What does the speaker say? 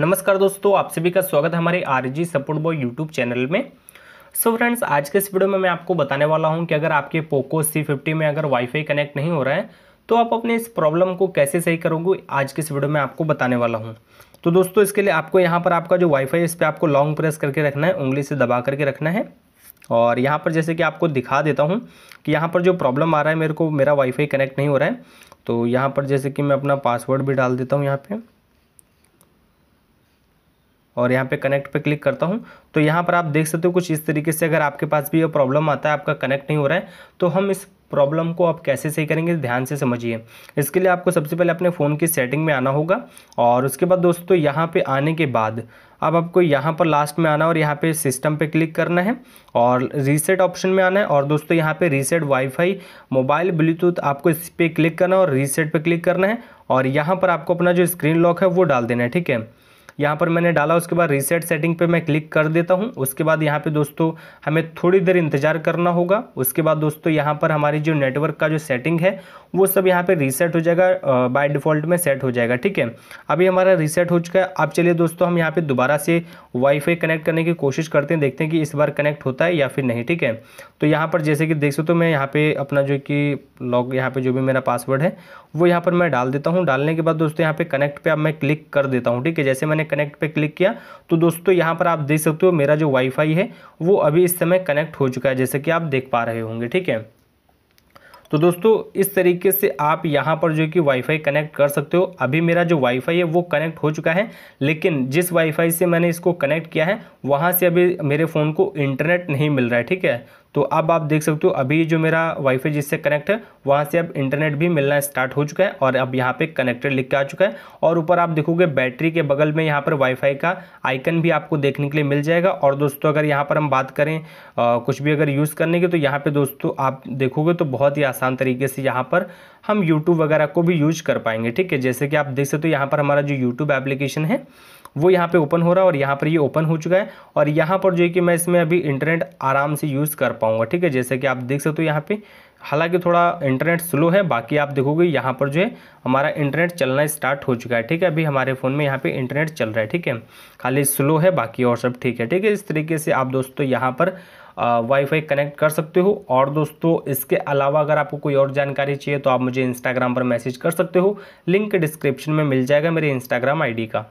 नमस्कार दोस्तों आप सभी का स्वागत है हमारे R G support boy YouTube channel में सो so फ्रेंड्स आज के इस वीडियो में मैं आपको बताने वाला हूं कि अगर आपके पोको सी फिफ्टी में अगर वाईफाई कनेक्ट नहीं हो रहा है तो आप अपने इस प्रॉब्लम को कैसे सही करोगे आज के इस वीडियो में आपको बताने वाला हूँ तो दोस्तों इसके लिए आपको यहाँ पर आपका जो वाईफाई है इस पर आपको लॉन्ग प्रेस करके रखना है उंगली से दबा करके रखना है और यहाँ पर जैसे कि आपको दिखा देता हूँ कि यहाँ पर जो प्रॉब्लम आ रहा है मेरे को मेरा वाईफाई कनेक्ट नहीं हो रहा है तो यहाँ पर जैसे कि मैं अपना पासवर्ड भी डाल देता हूँ यहाँ पर और यहाँ पे कनेक्ट पे क्लिक करता हूँ तो यहाँ पर आप देख सकते हो कुछ इस तरीके से अगर आपके पास भी ये प्रॉब्लम आता है आपका कनेक्ट नहीं हो रहा है तो हम इस प्रॉब्लम को आप कैसे सही करेंगे ध्यान से समझिए इसके लिए आपको सबसे पहले अपने फ़ोन की सेटिंग में आना होगा और उसके बाद दोस्तों यहाँ पे आने के बाद अब आपको यहाँ पर लास्ट में आना और यहाँ पे सिस्टम पे क्लिक करना है और रीसेट ऑप्शन में आना है और दोस्तों यहाँ पे रीसेट वाईफाई मोबाइल ब्लूटूथ आपको इस पर क्लिक करना है और रीसेट पर क्लिक करना है और यहाँ पर आपको अपना जो स्क्रीन लॉक है वो डाल देना है ठीक है यहाँ पर मैंने डाला उसके बाद रीसेट सेटिंग पे मैं क्लिक कर देता हूँ उसके बाद यहाँ पे दोस्तों हमें थोड़ी देर इंतज़ार करना होगा उसके बाद दोस्तों यहाँ पर हमारी जो नेटवर्क का जो सेटिंग है वो सब यहाँ पर रीसेट हो जाएगा बाय डिफ़ॉल्ट में सेट हो जाएगा ठीक है अभी हमारा रीसेट हो चुका है अब चलिए दोस्तों हम यहाँ पर दोबारा से वाईफाई कनेक्ट करने की कोशिश करते हैं देखते हैं कि इस बार कनेक्ट होता है या फिर नहीं ठीक है तो यहाँ पर जैसे कि देख सकते हो तो मैं यहाँ पर अपना जो कि लॉग यहाँ पर जो भी मेरा पासवर्ड है वो यहाँ पर मैं डाल देता हूँ डालने के बाद दोस्तों यहाँ पर कनेक्ट पर अब मैं क्लिक कर देता हूँ ठीक है जैसे मैंने कनेक्ट पे क्लिक किया तो दोस्तों यहाँ पर आप देख सकते हो मेरा जो वाईफाई है वो अभी इस समय कनेक्ट हो चुका है जैसे कि आप देख पा रहे होंगे ठीक है तो दोस्तों इस तरीके से आप यहाँ पर जो कि वाईफाई कनेक्ट कर सकते हो अभी मेरा जो वाईफाई है वो कनेक्ट हो चुका है लेकिन जिस वाईफाई से मैंने इसको कनेक्ट किया है वहाँ से अभी मेरे फ़ोन को इंटरनेट नहीं मिल रहा है ठीक है तो अब आप देख सकते हो अभी जो मेरा वाईफाई जिससे कनेक्ट है वहाँ से अब इंटरनेट भी मिलना स्टार्ट हो चुका है और अब यहाँ पे कनेक्टेड लिख के आ चुका है और ऊपर आप देखोगे बैटरी के बगल में यहाँ पर वाईफाई का आइकन भी आपको देखने के लिए मिल जाएगा और दोस्तों अगर यहाँ पर हम बात करें आ, कुछ भी अगर यूज़ करने की तो यहाँ पर दोस्तों आप देखोगे तो बहुत ही आसान तरीके से यहाँ पर हम यूट्यूब वगैरह को भी यूज कर पाएंगे ठीक है जैसे कि आप देख सकते हो यहाँ पर हमारा जो यूट्यूब एप्लीकेशन है वो यहाँ पे ओपन हो रहा है और यहाँ पर ये यह ओपन हो चुका है और यहाँ पर जो है कि मैं इसमें अभी इंटरनेट आराम से यूज़ कर पाऊँगा ठीक है जैसे कि आप देख सकते हो यहाँ पे हालांकि थोड़ा इंटरनेट स्लो है बाकी आप देखोगे यहाँ पर जो है हमारा इंटरनेट चलना स्टार्ट हो चुका है ठीक है अभी हमारे फ़ोन में यहाँ पे इंटरनेट चल रहा है ठीक है खाली स्लो है बाकी और सब ठीक है ठीक है इस तरीके से आप दोस्तों यहाँ पर वाईफाई कनेक्ट कर सकते हो और दोस्तों इसके अलावा अगर आपको कोई और जानकारी चाहिए तो आप मुझे इंस्टाग्राम पर मैसेज कर सकते हो लिंक डिस्क्रिप्शन में मिल जाएगा मेरे इंस्टाग्राम आई का